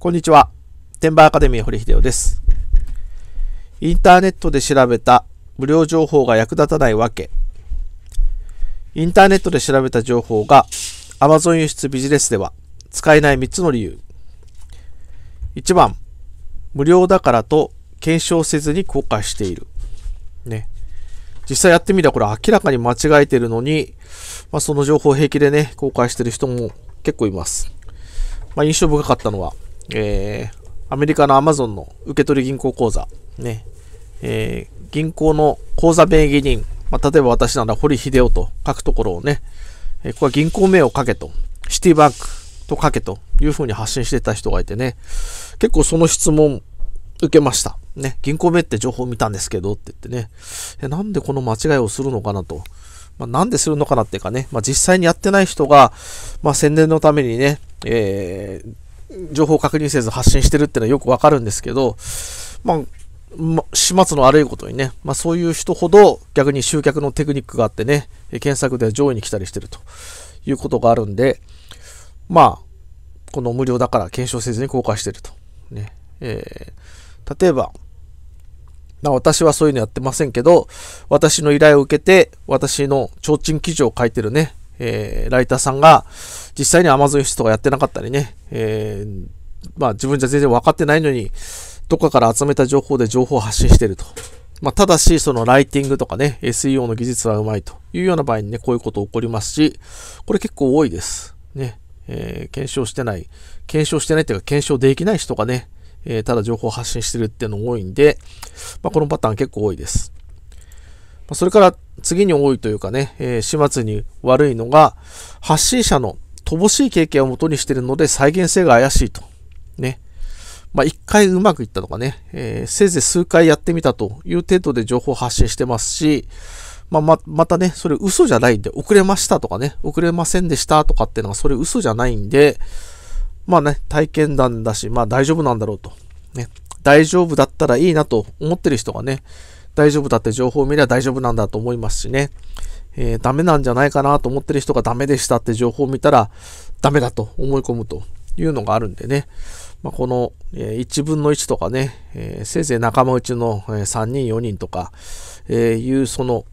こんにちは。テンバーアカデミー堀秀夫です。インターネットで調べた無料情報が役立たないわけ。インターネットで調べた情報が Amazon 輸出ビジネスでは使えない3つの理由。1番、無料だからと検証せずに公開している。ね。実際やってみたらこれ明らかに間違えてるのに、まあ、その情報平気でね、公開してる人も結構います。まあ、印象深かったのは、えー、アメリカのアマゾンの受取銀行口座、ね、えー、銀行の口座名義人、まあ、例えば私なら堀秀夫と書くところをね、えー、ここは銀行名を書けと、シティバンクと書けというふうに発信してた人がいてね、結構その質問受けました。ね、銀行名って情報を見たんですけどって言ってね、えなんでこの間違いをするのかなと。まあ、なんでするのかなっていうかね、まあ、実際にやってない人が、まあ、宣伝のためにね、えー、情報を確認せず発信してるってのはよくわかるんですけど、まあ、ま、始末の悪いことにね、まあ、そういう人ほど逆に集客のテクニックがあってね、検索では上位に来たりしてるということがあるんで、まあ、この無料だから検証せずに公開してると。ねえー、例えば、ま私はそういうのやってませんけど、私の依頼を受けて、私の提灯記事を書いてるね、えー、ライターさんが実際に Amazon 輸出とやってなかったりね、えー、まあ自分じゃ全然分かってないのに、どっかから集めた情報で情報を発信してると。まあ、ただし、そのライティングとかね、SEO の技術はうまいというような場合にね、こういうこと起こりますし、これ結構多いです。ね、えー、検証してない、検証してないっていうか、検証できない人がね、えー、ただ情報を発信してるっていうの多いんで、まあ、このパターン結構多いです。それから次に多いというかね、えー、始末に悪いのが、発信者の乏しい経験をもとにしているので再現性が怪しいと。ね。まあ、一回うまくいったとかね、えー、せいぜい数回やってみたという程度で情報を発信してますし、まあ、ま、またね、それ嘘じゃないんで、遅れましたとかね、遅れませんでしたとかっていうのは、それ嘘じゃないんで、まあね、体験談だし、まあ大丈夫なんだろうと。ね。大丈夫だったらいいなと思ってる人がね、大丈夫だって情報を見れば大丈夫なんだと思いますしね、えー、ダメなんじゃないかなと思ってる人がダメでしたって情報を見たらダメだと思い込むというのがあるんでね、まあ、この、えー、1分の1とかね、えー、せいぜい仲間内の、3人4人とか、えいうその、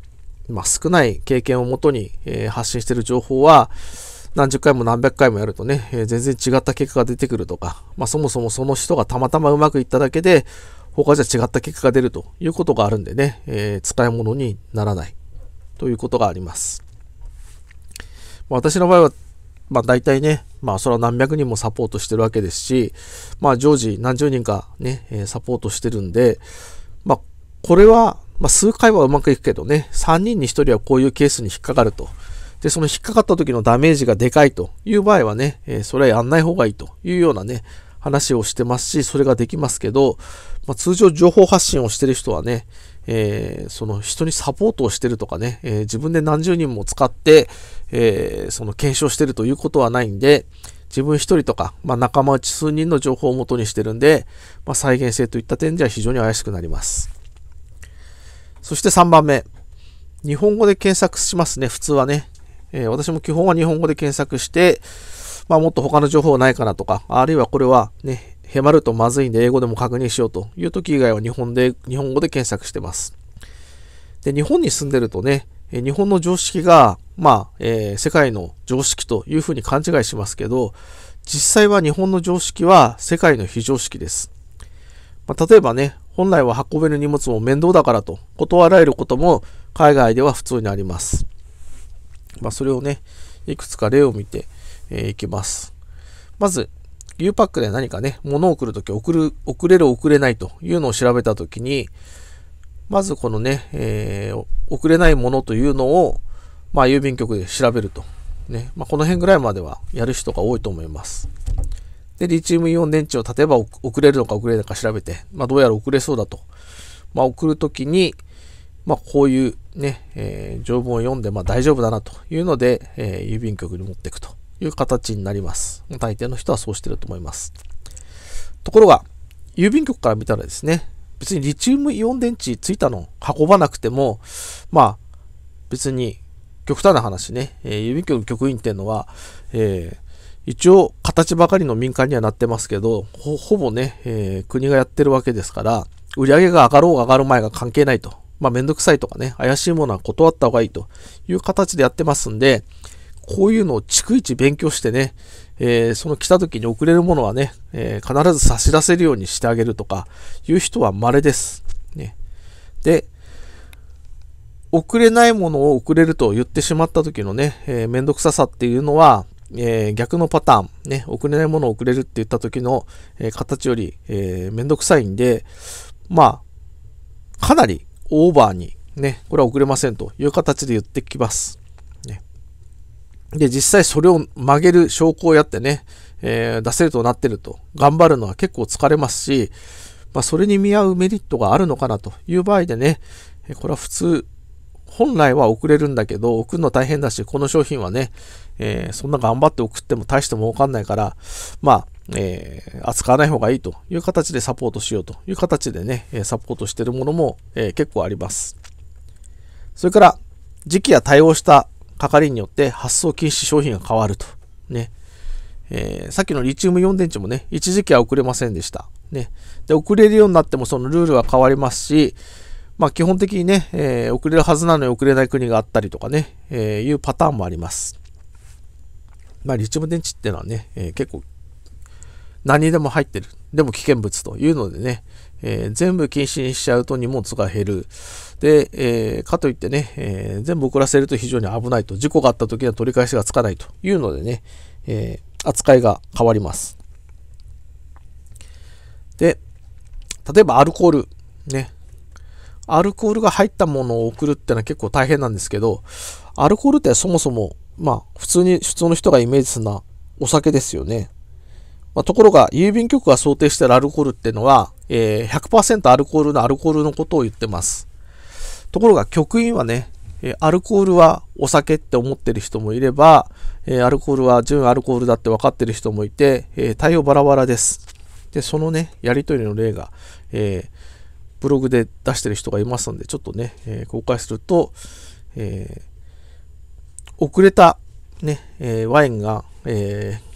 まあ、少ない経験をもとに、え発信してる情報は何十回も何百回もやるとね、え全然違った結果が出てくるとか、まあ、そもそもその人がたまたまうまくいっただけで他じゃ違った結果が出るということがあるんでね、えー、使い物にならないということがあります。まあ、私の場合は、まあ、大体ね、まあ、それは何百人もサポートしてるわけですし、まあ、常時何十人かね、えサポートしてるんで、まあ、これは、まあ、数回はうまくいくけどね、3人に1人はこういうケースに引っかかると。で、その引っかかった時のダメージがでかいという場合はね、えそれはやんない方がいいというようなね、話をしてますし、それができますけど、まあ、通常情報発信をしてる人はね、えー、その人にサポートをしてるとかね、えー、自分で何十人も使って、えー、その検証してるということはないんで、自分一人とか、まあ、仲間内数人の情報を元にしてるんで、まあ、再現性といった点では非常に怪しくなります。そして3番目。日本語で検索しますね、普通はね。え私も基本は日本語で検索して、まあ、もっと他の情報ないかなとか、あるいはこれはね、へまるとまずいんで英語でも確認しようという時以外は日本で、日本語で検索してます。で、日本に住んでるとね、日本の常識が、まあ、えー、世界の常識というふうに勘違いしますけど、実際は日本の常識は世界の非常識です。まあ、例えばね、本来は運べる荷物も面倒だからと断られることも海外では普通にあります。まあ、それをね、いくつか例を見て、えー、いきます。まず、U パックで何かね、物を送るとき、送る、送れる、送れないというのを調べたときに、まずこのね、えー、送れないものというのを、まあ、郵便局で調べると。ね。まあ、この辺ぐらいまではやる人が多いと思います。で、リチウムイオン電池を例えば送れるのか送れないか調べて、まあ、どうやら送れそうだと。まあ、送るときに、まあ、こういうね、えー、条文を読んで、まあ、大丈夫だなというので、えー、郵便局に持っていくと。いう形になります。大抵の人はそうしてると思います。ところが、郵便局から見たらですね、別にリチウムイオン電池ついたの運ばなくても、まあ、別に極端な話ね、えー、郵便局の局員っていうのは、えー、一応形ばかりの民間にはなってますけど、ほぼね、えー、国がやってるわけですから、売り上げが上がろうが上がる前が関係ないと。まあ、めんどくさいとかね、怪しいものは断った方がいいという形でやってますんで、こういうのを逐一勉強してね、えー、その来た時に遅れるものはね、えー、必ず差し出せるようにしてあげるとかいう人は稀です。ね、で、遅れないものを送れると言ってしまった時のね、えー、めんどくささっていうのは、えー、逆のパターン、ね、送れないものを遅れるって言った時の、えー、形より、えー、めんどくさいんで、まあ、かなりオーバーにね、これは遅れませんという形で言ってきます。で、実際それを曲げる証拠をやってね、えー、出せるとなってると、頑張るのは結構疲れますし、まあ、それに見合うメリットがあるのかなという場合でね、これは普通、本来は送れるんだけど、送るの大変だし、この商品はね、えー、そんな頑張って送っても大して儲かんないから、まあ、えー、扱わない方がいいという形でサポートしようという形でね、サポートしてるものも、えー、結構あります。それから、時期や対応した係によって発送禁止商品が変わると。ね。えー、さっきのリチウムイオン電池もね、一時期は遅れませんでした。ね。で、遅れるようになってもそのルールは変わりますし、まあ基本的にね、えー、遅れるはずなのに遅れない国があったりとかね、えー、いうパターンもあります。まあリチウム電池っていうのはね、え結構何でも入ってる。でも危険物というのでね、えー、全部禁止にしちゃうと荷物が減る。で、えー、かといってね、えー、全部遅らせると非常に危ないと、事故があった時には取り返しがつかないというのでね、え扱いが変わります。で、例えばアルコール、ね、アルコールが入ったものを送るってのは結構大変なんですけど、アルコールってそもそも、まあ、普通に、普通の人がイメージするのはお酒ですよね。まあ、ところが、郵便局が想定しているアルコールっていうのは、えー、100%アルコールのアルコールのことを言ってます。ところが、局員はね、えアルコールはお酒って思ってる人もいれば、えアルコールは純アルコールだって分かってる人もいて、え対応バラバラです。で、そのね、やりとりの例が、えー、ブログで出してる人がいますので、ちょっとね、えー、公開すると、えー、遅れた、ね、えワインが、えー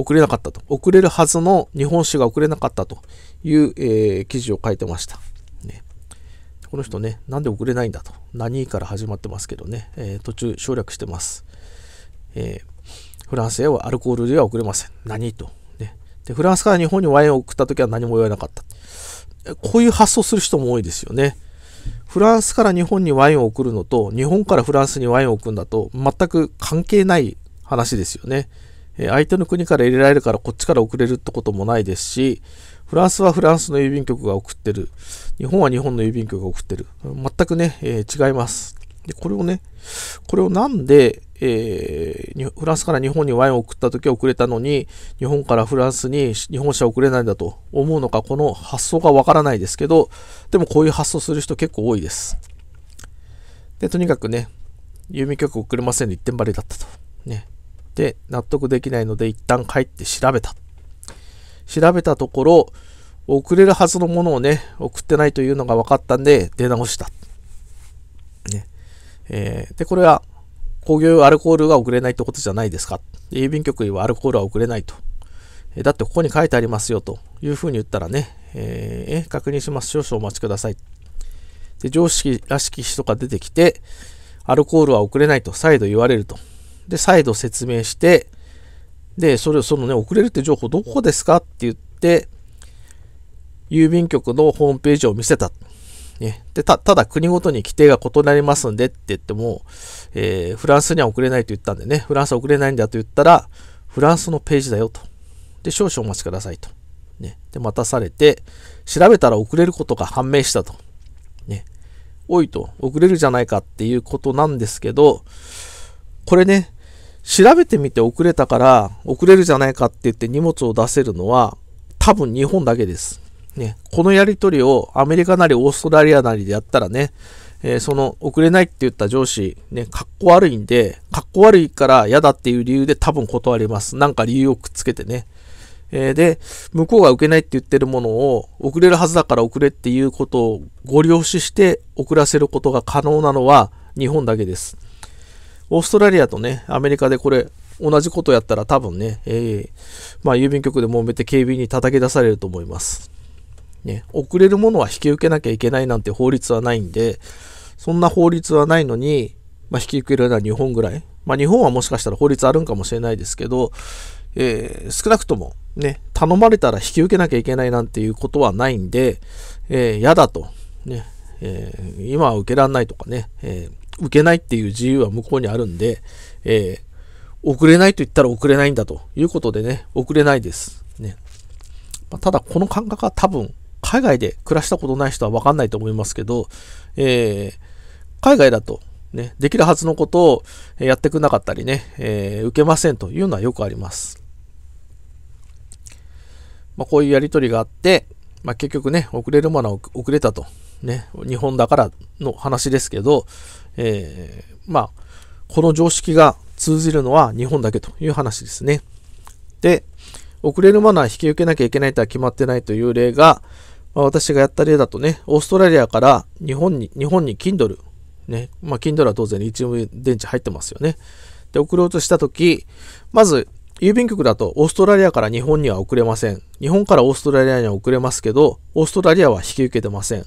送れなかったと。遅れるはずの日本酒が送れなかったという、えー、記事を書いてました。ね、この人ね、なんで送れないんだと。何から始まってますけどね、えー、途中省略してます。えー、フランスへはアルコールでは送れません。何と、ねで。フランスから日本にワインを送った時は何も言わなかった。こういう発想する人も多いですよね。フランスから日本にワインを送るのと、日本からフランスにワインを送るんだと、全く関係ない話ですよね。え相手の国から入れられるからこっちから送れるってこともないですし、フランスはフランスの郵便局が送ってる。日本は日本の郵便局が送ってる。全くね、えー、違います。で、これをね、これをなんで、えー、フランスから日本にワインを送った時は送れたのに、日本からフランスに日本車を送れないんだと思うのか、この発想がわからないですけど、でもこういう発想する人結構多いです。で、とにかくね、郵便局送れませんで一点張りだったと。ね。で納得できないので一旦帰って調べた調べたところ送れるはずのものをね送ってないというのが分かったんで出直した、ねえー、でこれは工業用アルコールが送れないってことじゃないですか郵便局にはアルコールは送れないとだってここに書いてありますよというふうに言ったらね、えー、確認します。少々お待ちください。で、常識らしき人が出てきて、アルコールは送れないと再度言われると。で、再度説明して、で、それをそのね、遅れるって情報どこですかって言って、郵便局のホームページを見せた。ね、でただ国ごとに規定が異なりますんでって言っても、えー、フランスには送れないと言ったんでね、フランスは送れないんだと言ったら、フランスのページだよと。で、少々お待ちくださいと。ね、で、待たされて、調べたら遅れることが判明したと。ね、おいと、遅れるじゃないかっていうことなんですけど、これね、調べてみて遅れたから遅れるじゃないかって言って荷物を出せるのは多分日本だけです。ね、このやりとりをアメリカなりオーストラリアなりでやったらね、えー、その遅れないって言った上司、ね、かっこ悪いんで、かっこ悪いから嫌だっていう理由で多分断ります。なんか理由をくっつけてね。えー、で、向こうが受けないって言ってるものを、遅れるはずだから遅れっていうことをご了承して遅らせることが可能なのは日本だけです。オーストラリアとね、アメリカでこれ、同じことやったら多分ね、えー、まあ、郵便局で揉めて警備員に叩き出されると思います。ね、遅れるものは引き受けなきゃいけないなんて法律はないんで、そんな法律はないのに、まあ、引き受けるのは日本ぐらい。まあ、日本はもしかしたら法律あるんかもしれないですけど、えー、少なくともね、頼まれたら引き受けなきゃいけないなんていうことはないんで、えー、嫌だと、ね、えー、今は受けられないとかね、えー、受けないっていう自由は向こうにあるんで、えー、遅れないと言ったら遅れないんだということでね、遅れないです。ね。まあ、ただ、この感覚は多分、海外で暮らしたことない人はわかんないと思いますけど、えー、海外だと、ね、できるはずのことをやってくれなかったりね、えー、受けませんというのはよくあります。まあ、こういうやりとりがあって、まあ、結局ね、遅れるものは遅れたとね、日本だからの話ですけど、えー、まあ、この常識が通じるのは日本だけという話ですね。で、遅れるマナー引き受けなきゃいけないとは決まってないという例が、まあ、私がやった例だとね、オーストラリアから日本に、日本に Kindle、ね、まあ、Kindle は当然リチウム電池入ってますよね。で、送ろうとしたとき、まず、郵便局だとオーストラリアから日本には送れません。日本からオーストラリアには送れますけど、オーストラリアは引き受けてません。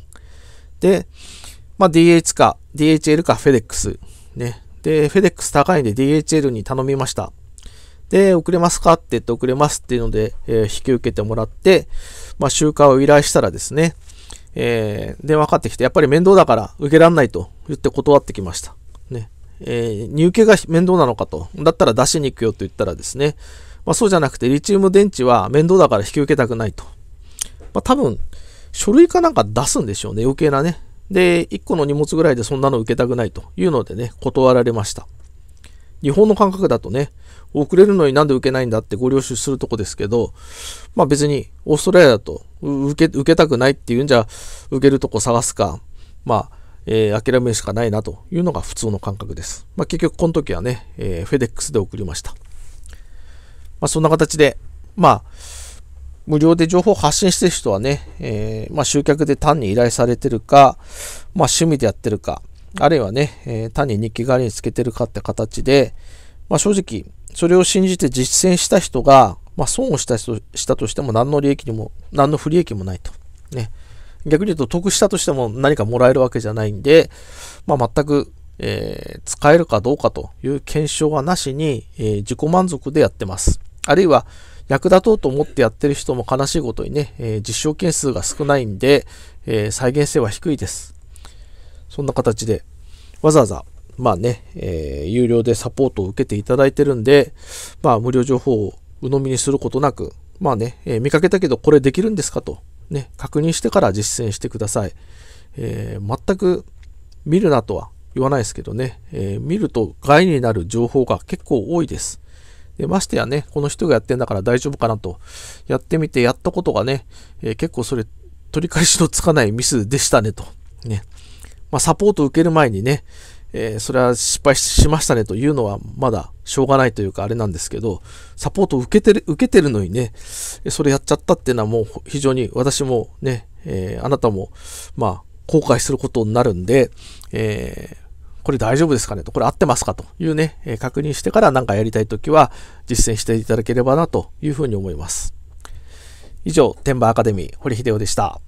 で、まあ、DH か、DHL か FedEx。ね。で、FedEx 高いんで DHL に頼みました。で、遅れますかって言って遅れますっていうので、えー、引き受けてもらって、まあ、集荷を依頼したらですね、えー、電話かかってきて、やっぱり面倒だから受けらんないと言って断ってきました。ね。えー、入荷が面倒なのかと。だったら出しに行くよと言ったらですね、まあ、そうじゃなくて、リチウム電池は面倒だから引き受けたくないと。まあ、多分、書類かなんか出すんでしょうね、余計なね。で、1個の荷物ぐらいでそんなの受けたくないというのでね、断られました。日本の感覚だとね、遅れるのになんで受けないんだってご了承するとこですけど、まあ別にオーストラリアだと受け受けたくないっていうんじゃ、受けるとこ探すか、まあ、えー、諦めるしかないなというのが普通の感覚です。まあ結局この時はね、えー、フェデックスで送りました。まあそんな形で、まあ、無料で情報を発信してる人はね、えー、まあ、集客で単に依頼されてるか、まあ、趣味でやってるか、あるいはね、えー、単に日記代わりにつけてるかって形で、まあ、正直、それを信じて実践した人が、まあ、損をしたしたとしても何の利益にも、何の不利益もないと。ね。逆に言うと、得したとしても何かもらえるわけじゃないんで、まあ、全く、えー、使えるかどうかという検証はなしに、えー、自己満足でやってます。あるいは、役立とうと思ってやってる人も悲しいことにね、えー、実証件数が少ないんで、えー、再現性は低いです。そんな形で、わざわざ、まあね、えー、有料でサポートを受けていただいてるんで、まあ無料情報を鵜呑みにすることなく、まあね、え見かけたけどこれできるんですかと、ね、確認してから実践してください。え全く見るなとは言わないですけどね、え見ると害になる情報が結構多いです。でましてやね、この人がやってんだから大丈夫かなと、やってみてやったことがね、え結構それ取り返しのつかないミスでしたねと。ね。まあ、サポート受ける前にね、えー、それは失敗しましたねというのはまだしょうがないというかあれなんですけど、サポート受けてる、受けてるのにね、それやっちゃったっていうのはもう非常に私もね、えー、あなたも、まあ、後悔することになるんで、えー、これ大丈夫ですかねと、これ合ってますかというね、え確認してから何かやりたいときは実践していただければなというふうに思います。以上、天馬アカデミー、堀秀夫でした。